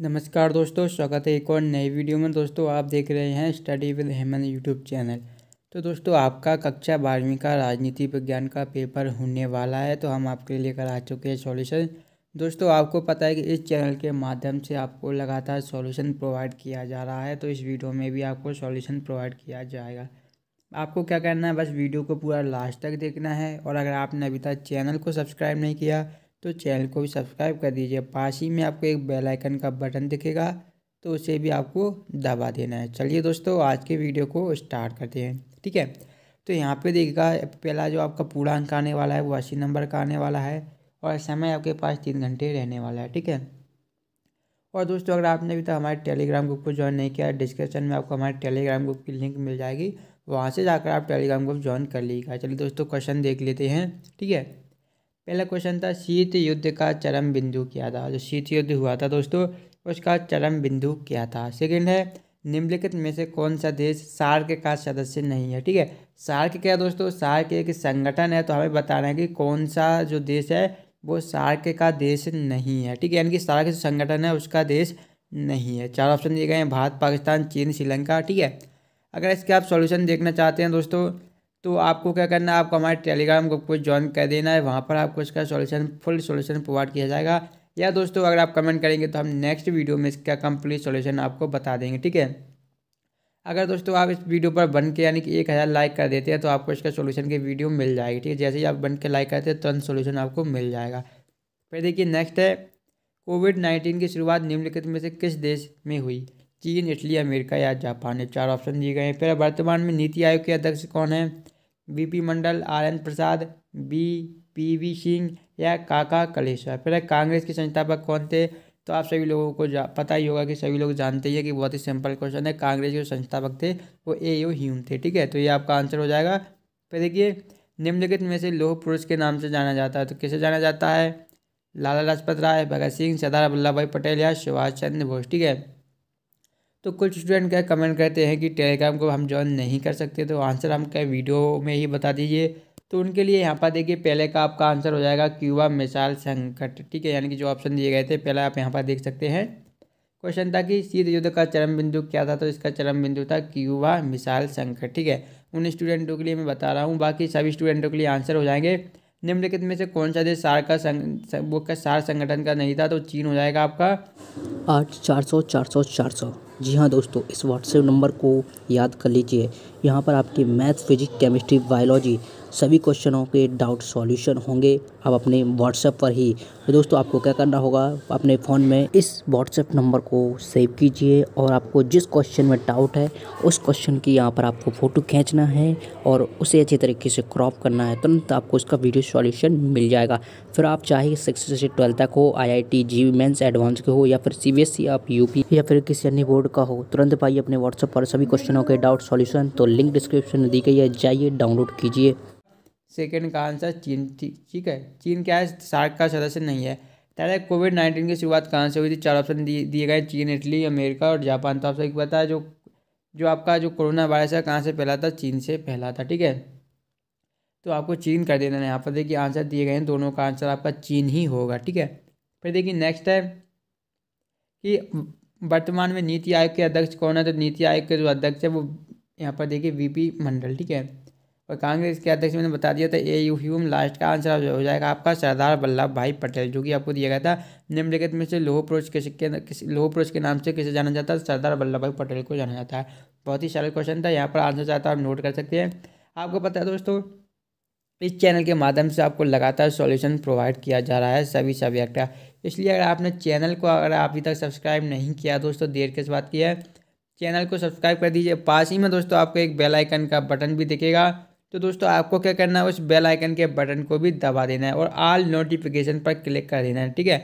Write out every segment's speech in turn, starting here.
नमस्कार दोस्तों स्वागत है एक और नई वीडियो में दोस्तों आप देख रहे हैं study with Heman YouTube channel तो दोस्तों आपका कक्षा बारहवीं का राजनीति विज्ञान का पेपर होने वाला है तो हम आपके लिए करा आ चुके हैं सॉल्यूशन दोस्तों आपको पता है कि इस चैनल के माध्यम से आपको लगातार सॉल्यूशन प्रोवाइड किया जा रहा है तो इस वीडियो में भी आपको सॉल्यूशन प्रोवाइड किया जाएगा आपको क्या करना है बस वीडियो को पूरा लास्ट तक देखना है और अगर आपने अभी तक चैनल को सब्सक्राइब नहीं किया तो चैनल को भी सब्सक्राइब कर दीजिए पास ही में आपको एक बेल आइकन का बटन दिखेगा तो उसे भी आपको दबा देना है चलिए दोस्तों आज के वीडियो को स्टार्ट करते हैं ठीक है तो यहाँ पे देखिएगा पहला जो आपका पूरा अंक आने वाला है वो अस्सी नंबर का आने वाला है और समय आपके पास तीन घंटे रहने वाला है ठीक है और दोस्तों अगर आपने अभी तक हमारे टेलीग्राम ग्रुप को ज्वाइन नहीं किया डिस्क्रिप्शन में आपको हमारे टेलीग्राम ग्रुप की लिंक मिल जाएगी वहाँ से जाकर आप टेलीग्राम ग्रुप ज्वाइन कर लीजिएगा चलिए दोस्तों क्वेश्चन देख लेते हैं ठीक है पहला क्वेश्चन था शीत युद्ध का चरम बिंदु क्या था जो शीत युद्ध हुआ था दोस्तों उसका चरम बिंदु क्या था सेकंड है निम्नलिखित में से कौन सा देश सार्क का सदस्य नहीं है ठीक है सार्क क्या दोस्तों सार्क एक संगठन है तो हमें बताना है कि कौन सा जो देश है वो सार्क का देश नहीं है ठीक है यानी कि सार्क जो संगठन है उसका देश नहीं है चार ऑप्शन दिए गए हैं भारत पाकिस्तान चीन श्रीलंका ठीक है अगर इसके आप सॉल्यूशन देखना चाहते हैं दोस्तों तो आपको क्या करना है आपको हमारे टेलीग्राम ग्रुप को ज्वाइन कर देना है वहाँ पर आपको इसका सॉल्यूशन फुल सॉल्यूशन प्रोवाइड किया जाएगा या दोस्तों अगर आप कमेंट करेंगे तो हम नेक्स्ट वीडियो में इसका कंप्लीट सॉल्यूशन आपको बता देंगे ठीक है अगर दोस्तों आप इस वीडियो पर बन के यानी कि एक हज़ार लाइक कर देते हैं तो आपको इसका सोल्यूशन की वीडियो मिल जाएगी ठीक है जैसे ही आप बन के लाइक करते हैं तुरंत सोल्यूशन आपको मिल जाएगा फिर देखिए नेक्स्ट है कोविड नाइन्टीन की शुरुआत निम्नलिखित में से किस देश में हुई चीन इटली अमेरिका या जापान ये चार ऑप्शन दिए गए हैं फिर वर्तमान में नीति आयोग के अध्यक्ष कौन है BP Mandal R N Prasad B P V Singh या काका कलेशा फिर कांग्रेस के संस्थापक कौन थे तो आप सभी लोगों को पता ही होगा कि सभी लोग जानते ही कि बहुत ही सिंपल क्वेश्चन है कांग्रेस के संस्थापक थे वो ए यू ह्यूम थे ठीक है तो ये आपका आंसर हो जाएगा फिर देखिए निम्नलिखित में से लोह पुरुष के नाम से जाना जाता है तो किसे जाना जाता है लाला लाजपत राय भगत सिंह सरदार वल्लभ भाई पटेल या सुभाष चंद्र बोस ठीक है तो कुछ स्टूडेंट क्या कमेंट करते हैं कि टेलीग्राम को हम ज्वाइन नहीं कर सकते तो आंसर हम क्या वीडियो में ही बता दीजिए तो उनके लिए यहाँ पर देखिए पहले का आपका आंसर हो जाएगा क्यूबा मिसाइल संकट ठीक है यानी कि जो ऑप्शन दिए गए थे पहला आप यहाँ पर देख सकते हैं क्वेश्चन था कि शीत युद्ध का चरम बिंदु क्या था तो इसका चरम बिंदु था क्यूबा मिसाइल संकट ठीक है उन स्टूडेंटों के लिए मैं बता रहा हूँ बाकी सभी स्टूडेंटों के लिए आंसर हो जाएंगे निम्नलिखित में से कौन सा देश सार का संग वो का सार संगठन का नहीं था तो चीन हो जाएगा आपका आठ चार सौ चार सौ चार सौ जी हाँ दोस्तों इस व्हाट्सएप नंबर को याद कर लीजिए यहाँ पर आपकी मैथ फिजिक्स केमिस्ट्री बायोलॉजी सभी क्वेश्चनों के डाउट सॉल्यूशन होंगे आप अपने व्हाट्सएप पर ही तो दोस्तों आपको क्या करना होगा अपने फ़ोन में इस व्हाट्सएप नंबर को सेव कीजिए और आपको जिस क्वेश्चन में डाउट है उस क्वेश्चन की यहाँ पर आपको फ़ोटो खींचना है और उसे अच्छे तरीके से क्रॉप करना है तुरंत आपको उसका वीडियो सॉल्यूशन मिल जाएगा फिर आप चाहे सिक्स से ट्वेल्थ तक हो I I T JEE Mains advance के हो या फिर सी बी एस ई आप यू पी या फिर किसी अन्य बोर्ड का हो तुरंत पाइए अपने व्हाट्सएप पर सभी क्वेश्चनों के डाउट सॉल्यूशन तो लिंक डिस्क्रिप्शन में दी गई है जाइए डाउनलोड कीजिए सेकेंड का आंसर चीन ठीक ठीक है चीन क्या है सार्क का सदस्य नहीं है तारा कोविड नाइन्टीन की शुरुआत कहाँ से हुई थी चार ऑप्शन दिए गए चीन इटली अमेरिका और जापान तो आपसे एक बताया पता है जो जो आपका जो कोरोना वायरस है कहाँ से फैला था चीन से फैला था ठीक है तो आपको चीन कर देना है यहाँ पर देखिए आंसर दिए गए हैं दोनों का आंसर आपका चीन ही होगा ठीक है फिर देखिए नेक्स्ट है कि वर्तमान में नीति आयोग के अध्यक्ष कौन है तो नीति आयोग के जो अध्यक्ष है वो यहाँ पर देखिए वीपी मंडल ठीक है और कांग्रेस के अध्यक्ष मैंने बता दिया था ए यू ह्यूम लास्ट का आंसर हो जाएगा आपका सरदार वल्लभ भाई पटेल जो कि आपको दिया गया था निम्नलिखित में से लोह पुरुष के किसी लोह पुरुष के नाम से किसे जाना जाता है सरदार वल्लभ भाई पटेल को जाना जाता है बहुत ही सरल क्वेश्चन था यहाँ पर आंसर चाहता आप नोट कर सकते हैं आपको पता है दोस्तों इस चैनल के माध्यम से आपको लगातार सॉल्यूशन प्रोवाइड किया जा रहा है सभी सब्जेक्ट का इसलिए अगर आपने चैनल को अगर अभी तक सब्सक्राइब नहीं किया दोस्तों देर किस बात की है चैनल को सब्सक्राइब कर दीजिए पास ही में दोस्तों आपको एक बेल आइकन का बटन भी दिखेगा तो दोस्तों आपको क्या करना है उस बेल आइकन के बटन को भी दबा देना है और आल नोटिफिकेशन पर क्लिक कर देना है ठीक है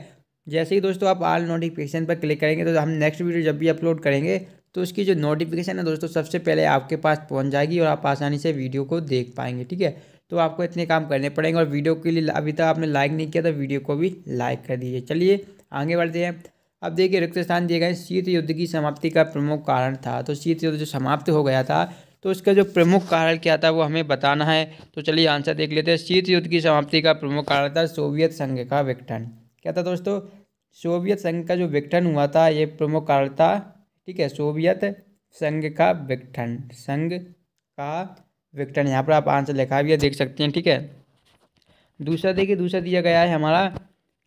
जैसे ही दोस्तों आप आल नोटिफिकेशन पर क्लिक करेंगे तो हम नेक्स्ट वीडियो जब भी अपलोड करेंगे तो उसकी जो नोटिफिकेशन है दोस्तों सबसे पहले आपके पास पहुंच जाएगी और आप आसानी से वीडियो को देख पाएंगे ठीक है तो आपको इतने काम करने पड़ेंगे और वीडियो के लिए अभी तक आपने लाइक नहीं किया तो वीडियो को भी लाइक कर दीजिए चलिए आगे बढ़ते हैं अब देखिए स्थान दिए गए शीत युद्ध की समाप्ति का प्रमुख कारण था तो शीत युद्ध जो समाप्त हो गया था तो इसका जो प्रमुख कारण क्या था वो हमें बताना है तो चलिए आंसर देख लेते हैं शीत युद्ध की समाप्ति का प्रमुख कारण था सोवियत संघ का विघटन क्या था दोस्तों सोवियत संघ का जो विघटन हुआ था ये प्रमुख कारण था ठीक है सोवियत संघ का विघटन संघ का विघटन यहाँ पर आप आंसर लिखा भी देख सकते हैं ठीक है दूसरा देखिए दूसरा दिया गया है हमारा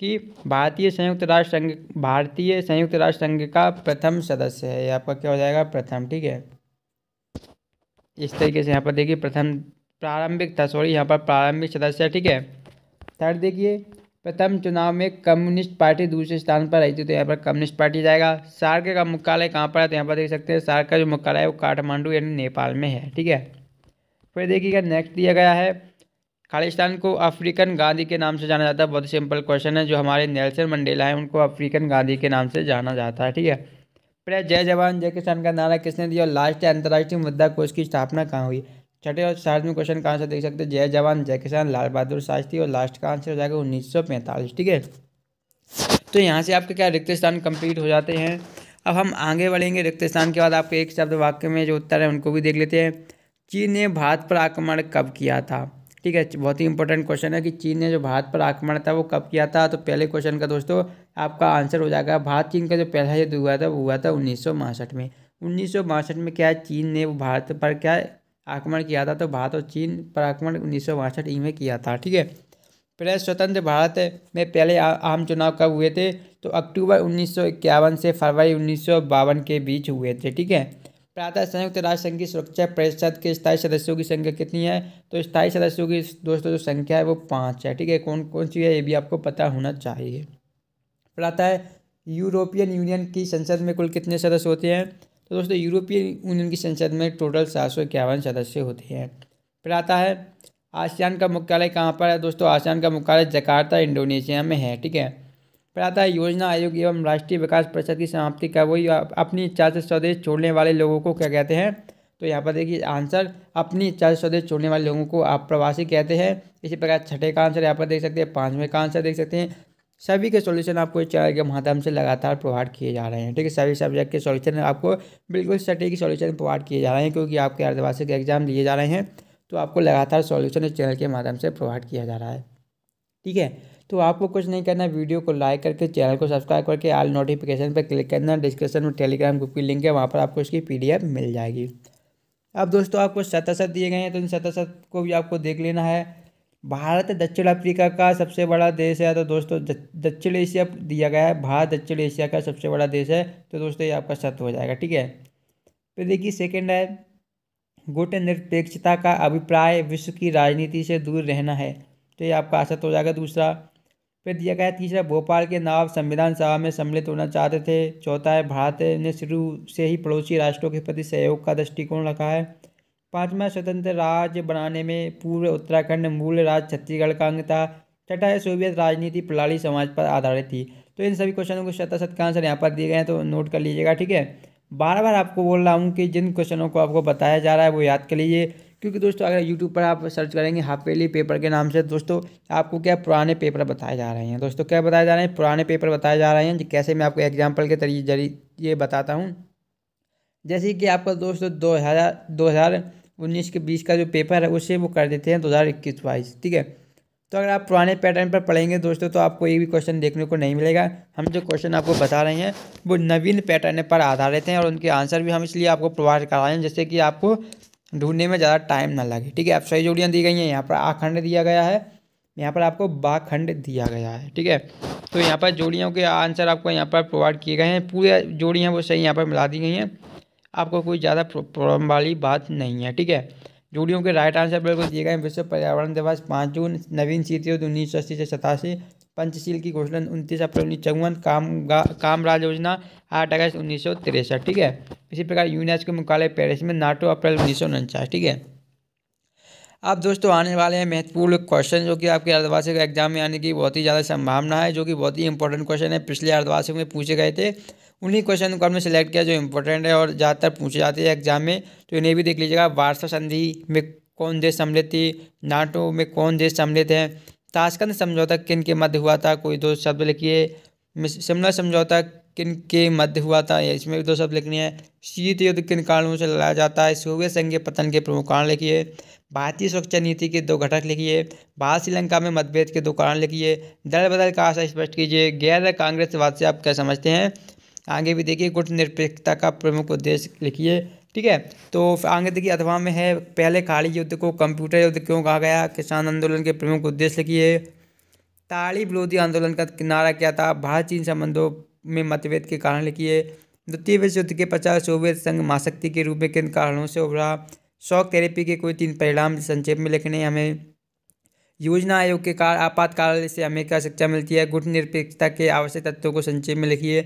कि भारतीय संयुक्त राष्ट्र संघ भारतीय संयुक्त राष्ट्र संघ का प्रथम सदस्य है ये आपका क्या हो जाएगा प्रथम ठीक है इस तरीके से यहाँ पर देखिए प्रथम प्रारंभिक था सॉरी यहाँ पर प्रारंभिक सदस्य ठीक है थर्ड देखिए प्रथम चुनाव में कम्युनिस्ट पार्टी दूसरे स्थान पर आई थी तो यहाँ पर कम्युनिस्ट पार्टी जाएगा सार्क का मुख्यालय कहाँ पर है तो यहाँ पर देख सकते हैं सार्क का जो मुख्यालय है वो काठमांडू यानी नेपाल में है ठीक है फिर देखिएगा नेक्स्ट दिया गया है खालिस्तान को अफ्रीकन गांधी के नाम से जाना जाता है बहुत सिंपल क्वेश्चन है जो हमारे नेल्सन मंडेला है उनको अफ्रीकन गांधी के नाम से जाना जाता है ठीक है पहले जय जवान जय किसान का नारा किसने दिया और लास्ट है अंतर्राष्ट्रीय मुद्दा कोष की स्थापना कहाँ हुई छठे और सातवें क्वेश्चन का आंसर देख सकते हैं जय जवान जय किसान लाल बहादुर शास्त्री और लास्ट का आंसर हो जाएगा उन्नीस ठीक है तो यहाँ से आपके क्या रिक्त स्थान कंप्लीट हो जाते हैं अब हम आगे बढ़ेंगे रिक्त स्थान के बाद आपके एक शब्द वाक्य में जो उत्तर है उनको भी देख लेते हैं चीन ने भारत पर आक्रमण कब किया था ठीक है बहुत ही इंपॉर्टेंट क्वेश्चन है कि चीन ने जो भारत पर आक्रमण था वो कब किया था तो पहले क्वेश्चन का दोस्तों आपका आंसर हो जाएगा भारत चीन का जो पहला युद्ध हुआ था वो हुआ था उन्नीस में उन्नीस में क्या चीन ने वो भारत पर क्या आक्रमण किया था तो भारत और चीन पर आक्रमण उन्नीस ई में किया था ठीक है प्रेस स्वतंत्र भारत में पहले आम चुनाव कब हुए थे तो अक्टूबर उन्नीस से फरवरी उन्नीस के बीच हुए थे ठीक है प्रातः संयुक्त राष्ट्र संघ की सुरक्षा परिषद के स्थायी सदस्यों की संख्या कितनी है तो स्थायी सदस्यों की दोस्तों जो संख्या है वो पाँच है ठीक है कौन कौन सी है ये भी आपको पता होना चाहिए प्रातः यूरोपियन यूनियन की संसद में कुल कितने सदस्य होते हैं तो दोस्तों यूरोपियन यूनियन की संसद में टोटल सात सौ इक्यावन सदस्य होते हैं फिर आता है आसियान का मुख्यालय कहाँ पर है दोस्तों आसियान का मुख्यालय जकार्ता इंडोनेशिया में है ठीक है प्रातः योजना आयोग एवं राष्ट्रीय विकास परिषद की समाप्ति का वही अपनी इच्छा से स्वदेश छोड़ने वाले लोगों को क्या कहते हैं तो यहाँ पर देखिए आंसर अपनी इच्छा से स्वदेश छोड़ने वाले लोगों को आप प्रवासी कहते हैं इसी प्रकार छठे का आंसर यहाँ पर देख सकते हैं पाँचवें का आंसर देख सकते हैं सभी के सॉल्यूशन आपको इस चैनल के माध्यम से लगातार प्रोवाइड किए जा रहे हैं ठीक है सभी सब्जेक्ट के सॉल्यूशन आपको बिल्कुल सटीक सॉल्यूशन प्रोवाइड किए जा रहे हैं क्योंकि आपके अर्धवार्षिक के एग्जाम लिए जा रहे हैं तो आपको लगातार सॉल्यूशन इस चैनल के माध्यम से प्रोवाइड किया जा रहा है ठीक है तो आपको कुछ नहीं करना वीडियो को लाइक करके चैनल को सब्सक्राइब करके आल नोटिफिकेशन पर क्लिक करना डिस्क्रिप्शन में टेलीग्राम ग्रुप की लिंक है वहाँ पर आपको इसकी पी मिल जाएगी अब दोस्तों आपको सतासत दिए गए हैं तो इन सतासत को भी आपको देख लेना है भारत दक्षिण अफ्रीका का सबसे बड़ा देश है तो दोस्तों दक्षिण एशिया दिया गया है भारत दक्षिण एशिया का सबसे बड़ा देश है तो दोस्तों ये आपका सत्य हो जाएगा ठीक है फिर देखिए सेकंड है गुट निरपेक्षता का अभिप्राय विश्व की राजनीति से दूर रहना है तो ये आपका असत हो जाएगा दूसरा फिर दिया गया तीसरा भोपाल के नवाब संविधान सभा में सम्मिलित होना चाहते थे चौथा है भारत ने शुरू से ही पड़ोसी राष्ट्रों के प्रति सहयोग का दृष्टिकोण रखा है पाँचवा स्वतंत्र राज्य बनाने में पूर्व उत्तराखंड मूल राज्य छत्तीसगढ़ का अंग था छठा है सोवियत राजनीति प्रणाली समाज पर आधारित थी तो इन सभी क्वेश्चनों को शत का आंसर यहाँ पर दिए गए हैं तो नोट कर लीजिएगा ठीक है बार बार आपको बोल रहा हूँ कि जिन क्वेश्चनों को आपको बताया जा रहा है वो याद कर लीजिए क्योंकि दोस्तों अगर यूट्यूब पर आप सर्च करेंगे हाफेली पेपर के नाम से दोस्तों आपको क्या पुराने पेपर बताए जा रहे हैं दोस्तों क्या बताए जा रहे हैं पुराने पेपर बताए जा रहे हैं कैसे मैं आपको एग्जाम्पल के तरीके बताता हूँ जैसे कि आपका दोस्तों दो हज़ार दो हज़ार उन्नीस के बीस का जो पेपर है उससे वो कर देते हैं दो हज़ार इक्कीस बाईस ठीक है तो अगर आप पुराने पैटर्न पर पढ़ेंगे दोस्तों तो आपको ये भी क्वेश्चन देखने को नहीं मिलेगा हम जो क्वेश्चन आपको बता रहे हैं वो नवीन पैटर्न पर आधारित हैं और उनके आंसर भी हम इसलिए आपको प्रोवाइड करा रहे हैं जैसे कि आपको ढूंढने में ज़्यादा टाइम ना लगे ठीक है आप सही जोड़ियाँ दी गई हैं यहाँ पर आखंड दिया गया है यहाँ पर आपको बाखंड दिया गया है ठीक है तो यहाँ पर जोड़ियों के आंसर आपको यहाँ पर प्रोवाइड किए गए हैं पूरे जोड़ियाँ वो सही यहाँ पर मिला दी गई हैं आपको कोई ज़्यादा प्रॉब्लम वाली बात नहीं है ठीक है जूडियो के राइट आंसर बिल्कुल दिए गए विश्व पर्यावरण दिवस पाँच जून नवीन युद्ध उन्नीस सौ अस्सी से सतासी पंचशील की घोषणा उनतीस अप्रैल उन्नीस चौवन काम कामराज योजना आठ अगस्त उन्नीस सौ तिरसठ ठीक है इसी प्रकार यूनेस्को मुख्यालय पेरिस में नाटो अप्रैल उन्नीस सौ उनचास ठीक है अब दोस्तों आने वाले हैं महत्वपूर्ण क्वेश्चन जो कि आपके अर्धवार्षिक एग्जाम में आने की बहुत ही ज़्यादा संभावना है जो कि बहुत ही इंपॉर्टेंट क्वेश्चन है पिछले अर्धवार्षिक में पूछे गए थे उन्हीं क्वेश्चन को आपने सेलेक्ट किया जो इंपॉर्टेंट है और ज़्यादातर पूछे जाते हैं एग्जाम में तो इन्हें भी देख लीजिएगा वारसा संधि में कौन देश सम्मिलित थी नाटो में कौन देश सम्मिलित है ताशकंद समझौता किन के मध्य हुआ था कोई दो शब्द लिखिए शिमला समझौता किन के मध्य हुआ था इसमें भी दो शब्द लिखने हैं शीत युद्ध किन कारणों से लड़ाया जाता है सोवियत संघ के पतन के प्रमुख कारण लिखिए भारतीय सुरक्षा नीति के दो घटक लिखिए भारत श्रीलंका में मतभेद के दो कारण लिखिए दल बदल का आशा स्पष्ट कीजिए गैर कांग्रेसवाद से आप क्या समझते हैं आगे भी देखिए गुट निरपेक्षता का प्रमुख उद्देश्य लिखिए ठीक है तो आगे देखिए अथवा में है पहले खाड़ी युद्ध को कंप्यूटर युद्ध क्यों कहा गया किसान आंदोलन के प्रमुख उद्देश्य लिखिए ताड़ी विरोधी आंदोलन का नारा क्या था भारत चीन संबंधों में मतभेद के कारण लिखिए द्वितीय विश्व युद्ध के पचास सोवियत संघ महाशक्ति के रूप में किन कारणों से उभरा शॉक थेरेपी के कोई तीन परिणाम संक्षेप में लिखने हमें योजना आयोग के कारण आपातकाल से हमें क्या शिक्षा मिलती है गुट निरपेक्षता के आवश्यक तत्वों को संक्षेप में लिखिए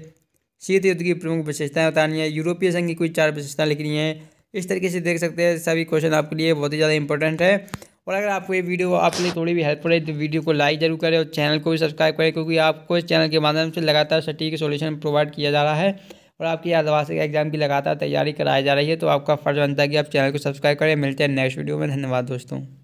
शीत युद्ध की प्रमुख विशेषताएं बतानी है यूरोपीय संघ की कोई चार विशेषताएं लिखनी है इस तरीके से देख सकते हैं सभी क्वेश्चन आपके लिए बहुत ही ज़्यादा इंपॉर्टेंट है और अगर आपको ये वीडियो आपके लिए थोड़ी भी हेल्पफुल है तो वीडियो को लाइक जरूर करें और चैनल को भी सब्सक्राइब करें क्योंकि आपको इस चैनल के माध्यम से लगातार सटीक सोल्यूशन प्रोवाइड किया जा रहा है और आपकी आदिवासी का एग्जाम की लगातार तैयारी कराई जा रही है तो आपका फर्ज बनता है कि आप चैनल को सब्सक्राइब करें मिलते हैं नेक्स्ट वीडियो में धन्यवाद दोस्तों